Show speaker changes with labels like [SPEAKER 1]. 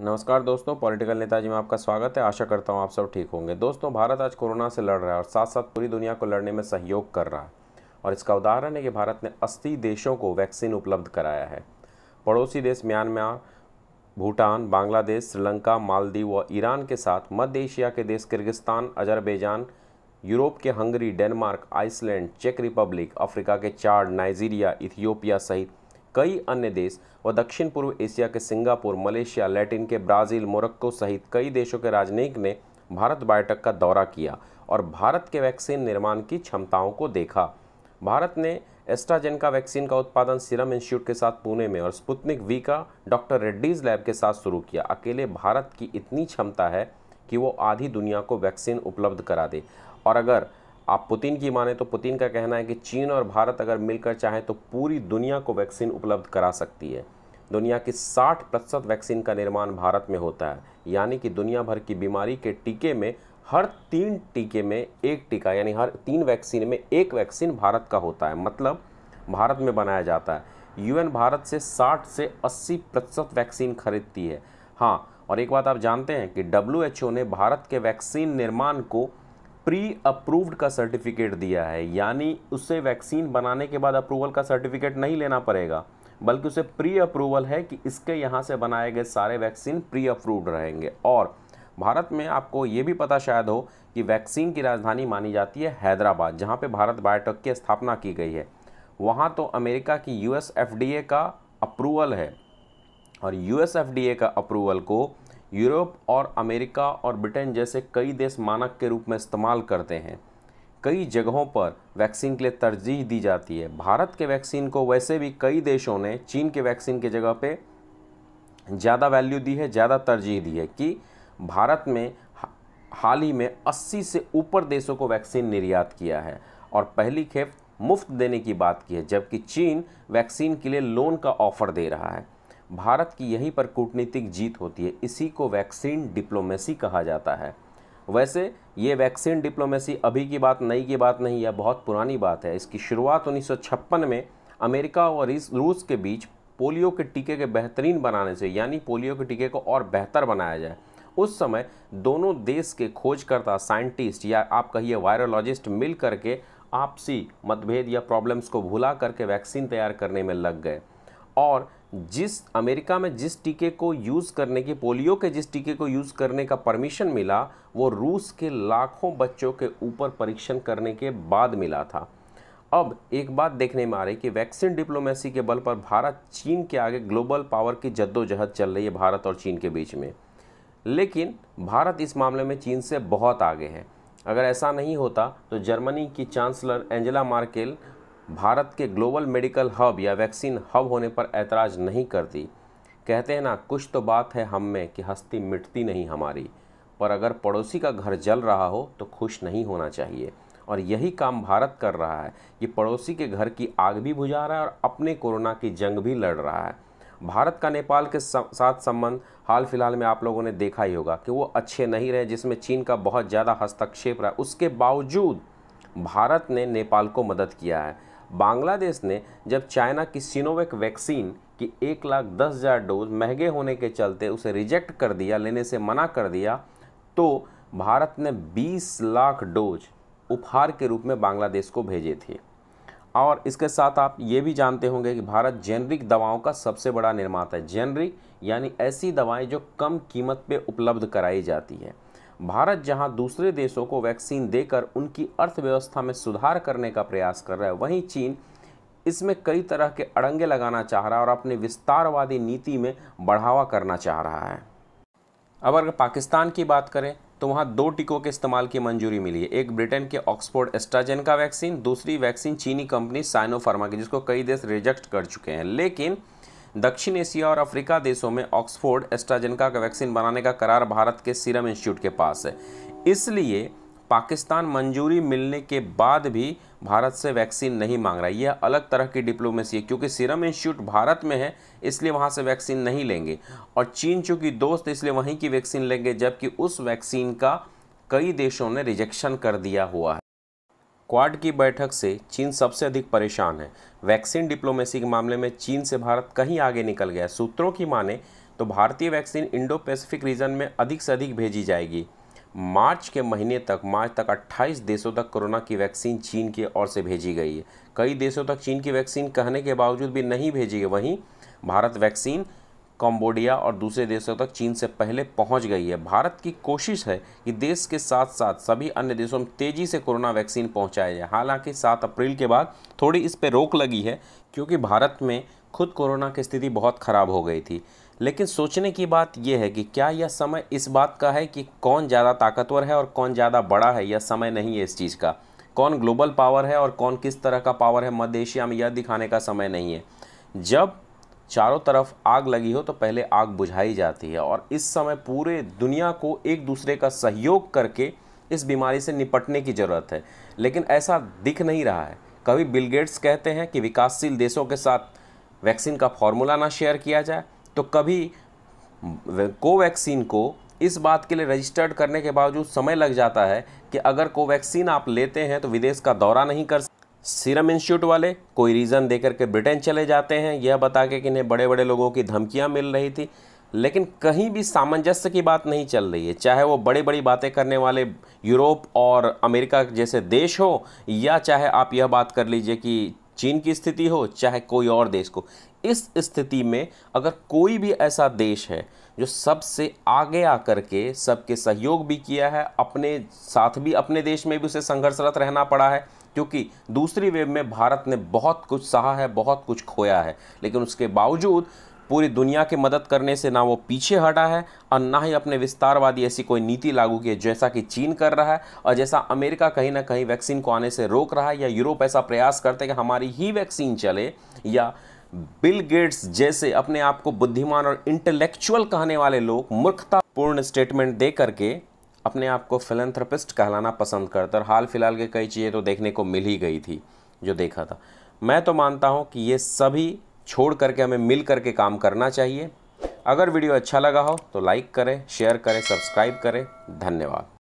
[SPEAKER 1] नमस्कार दोस्तों पॉलिटिकल नेताजी में आपका स्वागत है आशा करता हूँ आप सब ठीक होंगे दोस्तों भारत आज कोरोना से लड़ रहा है और साथ साथ पूरी दुनिया को लड़ने में सहयोग कर रहा है और इसका उदाहरण है कि भारत ने अस्सी देशों को वैक्सीन उपलब्ध कराया है पड़ोसी देश म्यांमार भूटान बांग्लादेश श्रीलंका मालदीव और ईरान के साथ मध्य एशिया के देश किर्गिस्तान अजरबैजान यूरोप के हंगरी डेनमार्क आइसलैंड चेक रिपब्लिक अफ्रीका के चार नाइजीरिया इथियोपिया सहित कई अन्य देश व दक्षिण पूर्व एशिया के सिंगापुर मलेशिया लैटिन के ब्राज़ील मोरक्को सहित कई देशों के राजनयिक ने भारत बायोटेक का दौरा किया और भारत के वैक्सीन निर्माण की क्षमताओं को देखा भारत ने एस्ट्राजेन का वैक्सीन का उत्पादन सीरम इंस्टीट्यूट के साथ पुणे में और स्पुतनिक वी का डॉक्टर रेड्डीज लैब के साथ शुरू किया अकेले भारत की इतनी क्षमता है कि वो आधी दुनिया को वैक्सीन उपलब्ध करा दे और अगर आप पुतिन की माने तो पुतिन का कहना है कि चीन और भारत अगर मिलकर चाहें तो पूरी दुनिया को वैक्सीन उपलब्ध करा सकती है दुनिया की 60 प्रतिशत वैक्सीन का निर्माण भारत में होता है यानी कि दुनिया भर की बीमारी के टीके में हर तीन टीके में एक टीका यानी हर तीन वैक्सीन में एक वैक्सीन भारत का होता है मतलब भारत में बनाया जाता है यूएन भारत से 60 से 80 प्रतिशत वैक्सीन खरीदती है हाँ और एक बात आप जानते हैं कि डब्ल्यू ने भारत के वैक्सीन निर्माण को प्री अप्रूव्ड का सर्टिफिकेट दिया है यानी उससे वैक्सीन बनाने के बाद अप्रूवल का सर्टिफिकेट नहीं लेना पड़ेगा बल्कि उसे प्री अप्रूवल है कि इसके यहाँ से बनाए गए सारे वैक्सीन प्री अप्रूव्ड रहेंगे और भारत में आपको ये भी पता शायद हो कि वैक्सीन की राजधानी मानी जाती है हैदराबाद जहाँ पे भारत बायोटेक की स्थापना की गई है वहाँ तो अमेरिका की यूएस एफडीए का अप्रूवल है और यूएस एफडीए का अप्रूवल को यूरोप और अमेरिका और ब्रिटेन जैसे कई देश मानक के रूप में इस्तेमाल करते हैं कई जगहों पर वैक्सीन के लिए तरजीह दी जाती है भारत के वैक्सीन को वैसे भी कई देशों ने चीन के वैक्सीन के जगह पे ज़्यादा वैल्यू दी है ज़्यादा तरजीह दी है कि भारत में हाल ही में 80 से ऊपर देशों को वैक्सीन निर्यात किया है और पहली खेप मुफ्त देने की बात की है जबकि चीन वैक्सीन के लिए लोन का ऑफर दे रहा है भारत की यहीं पर कूटनीतिक जीत होती है इसी को वैक्सीन डिप्लोमेसी कहा जाता है वैसे ये वैक्सीन डिप्लोमेसी अभी की बात नई की बात नहीं है बहुत पुरानी बात है इसकी शुरुआत उन्नीस में अमेरिका और रूस के बीच पोलियो के टीके के बेहतरीन बनाने से यानी पोलियो के टीके को और बेहतर बनाया जाए उस समय दोनों देश के खोजकर्ता साइंटिस्ट या आप कहिए वायरोलॉजिस्ट मिल करके आपसी मतभेद या प्रॉब्लम्स को भुला करके वैक्सीन तैयार करने में लग गए और जिस अमेरिका में जिस टीके को यूज़ करने की पोलियो के जिस टीके को यूज़ करने का परमिशन मिला वो रूस के लाखों बच्चों के ऊपर परीक्षण करने के बाद मिला था अब एक बात देखने में आ रही कि वैक्सीन डिप्लोमेसी के बल पर भारत चीन के आगे ग्लोबल पावर की जद्दोजहद चल रही है भारत और चीन के बीच में लेकिन भारत इस मामले में चीन से बहुत आगे है अगर ऐसा नहीं होता तो जर्मनी की चांसलर एंजेला मार्केल भारत के ग्लोबल मेडिकल हब या वैक्सीन हब होने पर ऐतराज़ नहीं करती कहते हैं ना कुछ तो बात है हम में कि हस्ती मिटती नहीं हमारी पर अगर पड़ोसी का घर जल रहा हो तो खुश नहीं होना चाहिए और यही काम भारत कर रहा है ये पड़ोसी के घर की आग भी बुझा रहा है और अपने कोरोना की जंग भी लड़ रहा है भारत का नेपाल के साथ संबंध हाल फिलहाल में आप लोगों ने देखा ही होगा कि वो अच्छे नहीं रहे जिसमें चीन का बहुत ज़्यादा हस्तक्षेप रहा उसके बावजूद भारत ने नेपाल को मदद किया है बांग्लादेश ने जब चाइना की सिनोवेक वैक्सीन की एक लाख दस हज़ार डोज महंगे होने के चलते उसे रिजेक्ट कर दिया लेने से मना कर दिया तो भारत ने 20 लाख डोज उपहार के रूप में बांग्लादेश को भेजे थे और इसके साथ आप ये भी जानते होंगे कि भारत जेनरिक दवाओं का सबसे बड़ा निर्माता है जेनरिक यानी ऐसी दवाएं जो कम कीमत पे उपलब्ध कराई जाती है भारत जहां दूसरे देशों को वैक्सीन देकर उनकी अर्थव्यवस्था में सुधार करने का प्रयास कर रहा है वहीं चीन इसमें कई तरह के अड़ंगे लगाना चाह रहा है और अपने विस्तारवादी नीति में बढ़ावा करना चाह रहा है अब अगर पाकिस्तान की बात करें तो वहाँ दो टीकों के इस्तेमाल की मंजूरी मिली है एक ब्रिटेन के ऑक्सफोर्ड एस्ट्राजेन का वैक्सीन दूसरी वैक्सीन चीनी कंपनी साइनोफार्मा की जिसको कई देश रिजेक्ट कर चुके हैं लेकिन दक्षिण एशिया और अफ्रीका देशों में ऑक्सफोर्ड एस्ट्राजेनका का वैक्सीन बनाने का करार भारत के सीरम इंस्टीट्यूट के पास है इसलिए पाकिस्तान मंजूरी मिलने के बाद भी भारत से वैक्सीन नहीं मांग रहा यह अलग तरह की डिप्लोमेसी है क्योंकि सीरम इंस्टीट्यूट भारत में है इसलिए वहाँ से वैक्सीन नहीं लेंगे और चीन चूँकि दोस्त इसलिए वहीं की वैक्सीन लेंगे जबकि उस वैक्सीन का कई देशों ने रिजेक्शन कर दिया हुआ है क्वाड की बैठक से चीन सबसे अधिक परेशान है वैक्सीन डिप्लोमेसी के मामले में चीन से भारत कहीं आगे निकल गया सूत्रों की माने तो भारतीय वैक्सीन इंडो पैसिफिक रीजन में अधिक से अधिक भेजी जाएगी मार्च के महीने तक मार्च तक 28 देशों तक कोरोना की वैक्सीन चीन की ओर से भेजी गई है कई देशों तक चीन की वैक्सीन कहने के बावजूद भी नहीं भेजी गई वहीं भारत वैक्सीन कम्बोडिया और दूसरे देशों तक चीन से पहले पहुंच गई है भारत की कोशिश है कि देश के साथ साथ सभी अन्य देशों में तेज़ी से कोरोना वैक्सीन पहुंचाया जाए हालांकि 7 अप्रैल के बाद थोड़ी इस पर रोक लगी है क्योंकि भारत में खुद कोरोना की स्थिति बहुत ख़राब हो गई थी लेकिन सोचने की बात यह है कि क्या यह समय इस बात का है कि कौन ज़्यादा ताकतवर है और कौन ज़्यादा बड़ा है यह समय नहीं है इस चीज़ का कौन ग्लोबल पावर है और कौन किस तरह का पावर है मध्य एशिया में यह दिखाने का समय नहीं है जब चारों तरफ आग लगी हो तो पहले आग बुझाई जाती है और इस समय पूरे दुनिया को एक दूसरे का सहयोग करके इस बीमारी से निपटने की ज़रूरत है लेकिन ऐसा दिख नहीं रहा है कभी बिल गेट्स कहते हैं कि विकासशील देशों के साथ वैक्सीन का फॉर्मूला ना शेयर किया जाए तो कभी कोवैक्सीन को इस बात के लिए रजिस्टर्ड करने के बावजूद समय लग जाता है कि अगर कोवैक्सीन आप लेते हैं तो विदेश का दौरा नहीं कर सीरम इंस्टीट्यूट वाले कोई रीज़न दे करके ब्रिटेन चले जाते हैं यह बता के कि इन्हें बड़े बड़े लोगों की धमकियाँ मिल रही थी लेकिन कहीं भी सामंजस्य की बात नहीं चल रही है चाहे वो बड़ी बड़ी बातें करने वाले यूरोप और अमेरिका जैसे देश हो या चाहे आप यह बात कर लीजिए कि चीन की स्थिति हो चाहे कोई और देश को इस स्थिति में अगर कोई भी ऐसा देश है जो सबसे आगे आकर के सबके सहयोग भी किया है अपने साथ भी अपने देश में भी उसे संघर्षरत रहना पड़ा है क्योंकि दूसरी वेव में भारत ने बहुत कुछ सहा है बहुत कुछ खोया है लेकिन उसके बावजूद पूरी दुनिया की मदद करने से ना वो पीछे हटा है और ना ही अपने विस्तारवादी ऐसी कोई नीति लागू की है जैसा कि चीन कर रहा है और जैसा अमेरिका कहीं ना कहीं वैक्सीन को आने से रोक रहा है या यूरोप ऐसा प्रयास करते कि हमारी ही वैक्सीन चले या बिल गेट्स जैसे अपने आप को बुद्धिमान और इंटेलेक्चुअल कहने वाले लोग मूर्खतापूर्ण स्टेटमेंट दे करके अपने आप को फिलेंथ्रपिस्ट कहलाना पसंद करता और हाल फिलहाल के कई चीज़ें तो देखने को मिल ही गई थी जो देखा था मैं तो मानता हूँ कि ये सभी छोड़ करके हमें मिल करके काम करना चाहिए अगर वीडियो अच्छा लगा हो तो लाइक करें शेयर करें सब्सक्राइब करें धन्यवाद